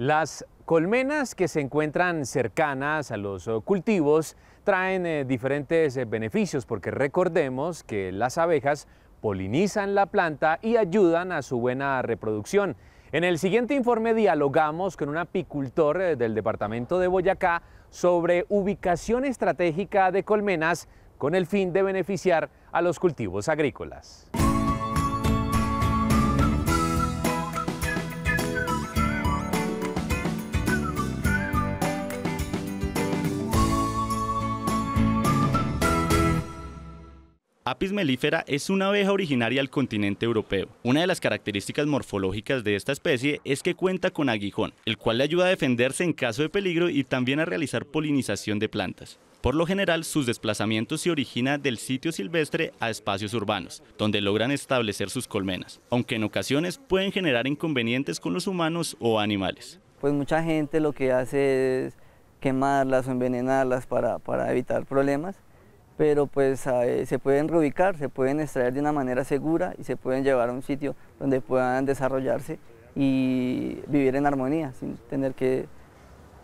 Las colmenas que se encuentran cercanas a los eh, cultivos traen eh, diferentes eh, beneficios porque recordemos que las abejas polinizan la planta y ayudan a su buena reproducción. En el siguiente informe dialogamos con un apicultor del departamento de Boyacá sobre ubicación estratégica de colmenas con el fin de beneficiar a los cultivos agrícolas. Apis mellifera es una abeja originaria del continente europeo. Una de las características morfológicas de esta especie es que cuenta con aguijón, el cual le ayuda a defenderse en caso de peligro y también a realizar polinización de plantas. Por lo general, sus desplazamientos se originan del sitio silvestre a espacios urbanos, donde logran establecer sus colmenas, aunque en ocasiones pueden generar inconvenientes con los humanos o animales. Pues mucha gente lo que hace es quemarlas o envenenarlas para evitar problemas pero pues eh, se pueden reubicar, se pueden extraer de una manera segura y se pueden llevar a un sitio donde puedan desarrollarse y vivir en armonía sin tener que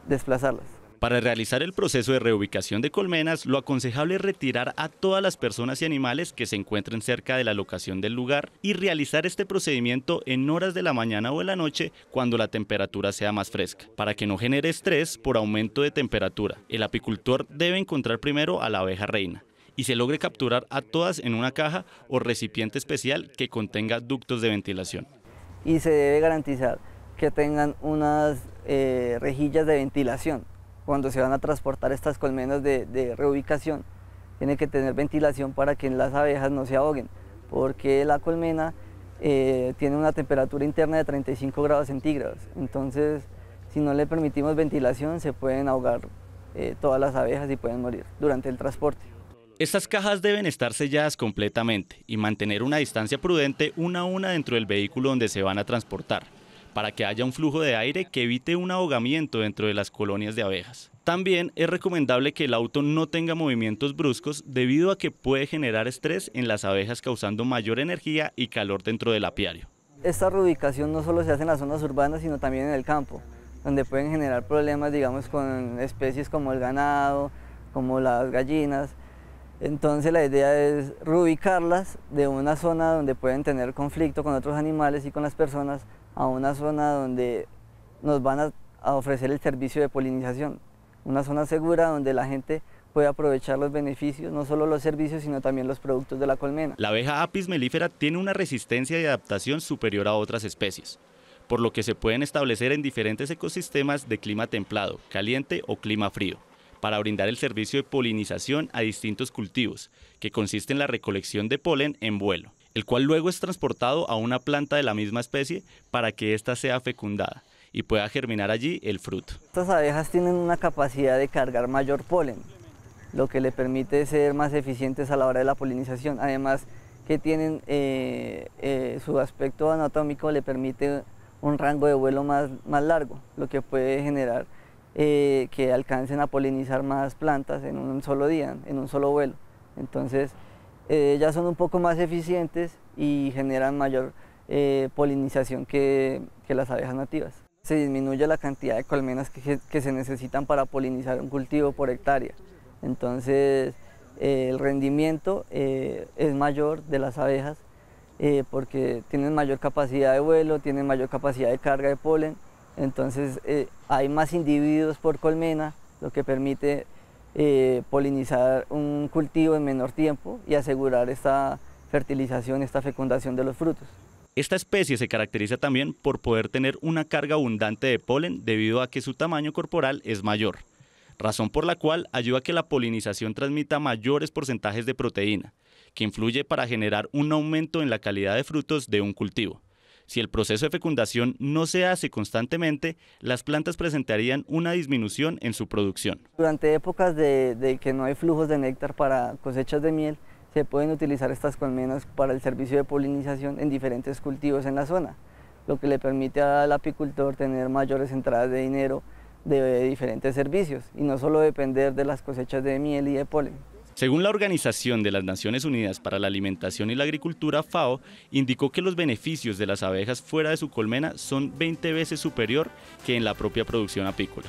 desplazarlas. Para realizar el proceso de reubicación de colmenas, lo aconsejable es retirar a todas las personas y animales que se encuentren cerca de la locación del lugar y realizar este procedimiento en horas de la mañana o de la noche cuando la temperatura sea más fresca, para que no genere estrés por aumento de temperatura. El apicultor debe encontrar primero a la abeja reina y se logre capturar a todas en una caja o recipiente especial que contenga ductos de ventilación. Y se debe garantizar que tengan unas eh, rejillas de ventilación cuando se van a transportar estas colmenas de, reubicación, tiene que tener ventilación para que las abejas no se ahoguen, porque la colmena eh, tiene una temperatura interna de 35 grados centígrados, entonces si no le permitimos ventilación se pueden ahogar eh, todas las abejas y pueden morir durante el transporte. Estas cajas deben estar selladas completamente y mantener una distancia prudente una a una dentro del vehículo donde se van a transportar para que haya un flujo de aire que evite un ahogamiento dentro de las colonias de abejas. También es recomendable que el auto no tenga movimientos bruscos debido a que puede generar estrés en las abejas causando mayor energía y calor dentro del apiario. Esta reubicación no solo se hace en las zonas urbanas sino también en el campo, donde pueden generar problemas digamos con especies como el ganado, como las gallinas, entonces la idea es reubicarlas de una zona donde pueden tener conflicto con otros animales y con las personas a una zona donde nos van a, ofrecer el servicio de polinización. Una zona segura donde la gente puede aprovechar los beneficios, no solo los servicios, sino también los productos de la colmena. La abeja apis melífera tiene una resistencia y adaptación superior a otras especies, por lo que se pueden establecer en diferentes ecosistemas de clima templado, caliente o clima frío para brindar el servicio de polinización a distintos cultivos, que consiste en la recolección de polen en vuelo, el cual luego es transportado a una planta de la misma especie para que ésta sea fecundada y pueda germinar allí el fruto. Estas abejas tienen una capacidad de cargar mayor polen, lo que le permite ser más eficientes a la hora de la polinización. Además que tienen eh, eh, su aspecto anatómico le permite un rango de vuelo más, más largo, lo que puede generar eh, que alcancen a polinizar más plantas en un solo día, en un solo vuelo. Entonces, eh, ya son un poco más eficientes y generan mayor eh, polinización que, las abejas nativas. Se disminuye la cantidad de colmenas que, se necesitan para polinizar un cultivo por hectárea. Entonces, el rendimiento es mayor de las abejas porque tienen mayor capacidad de vuelo, tienen mayor capacidad de carga de polen entonces eh, hay más individuos por colmena, lo que permite eh, polinizar un cultivo en menor tiempo y asegurar esta fertilización, esta fecundación de los frutos. Esta especie se caracteriza también por poder tener una carga abundante de polen debido a que su tamaño corporal es mayor, razón por la cual ayuda a que la polinización transmita mayores porcentajes de proteína, que influye para generar un aumento en la calidad de frutos de un cultivo. Si el proceso de fecundación no se hace constantemente, las plantas presentarían una disminución en su producción. Durante épocas de, que no hay flujos de néctar para cosechas de miel, se pueden utilizar estas colmenas para el servicio de polinización en diferentes cultivos en la zona, lo que le permite al apicultor tener mayores entradas de dinero de diferentes servicios y no solo depender de las cosechas de miel y de polen. Según la Organización de las Naciones Unidas para la Alimentación y la Agricultura, FAO, indicó que los beneficios de las abejas fuera de su colmena son 20 veces superior que en la propia producción apícola.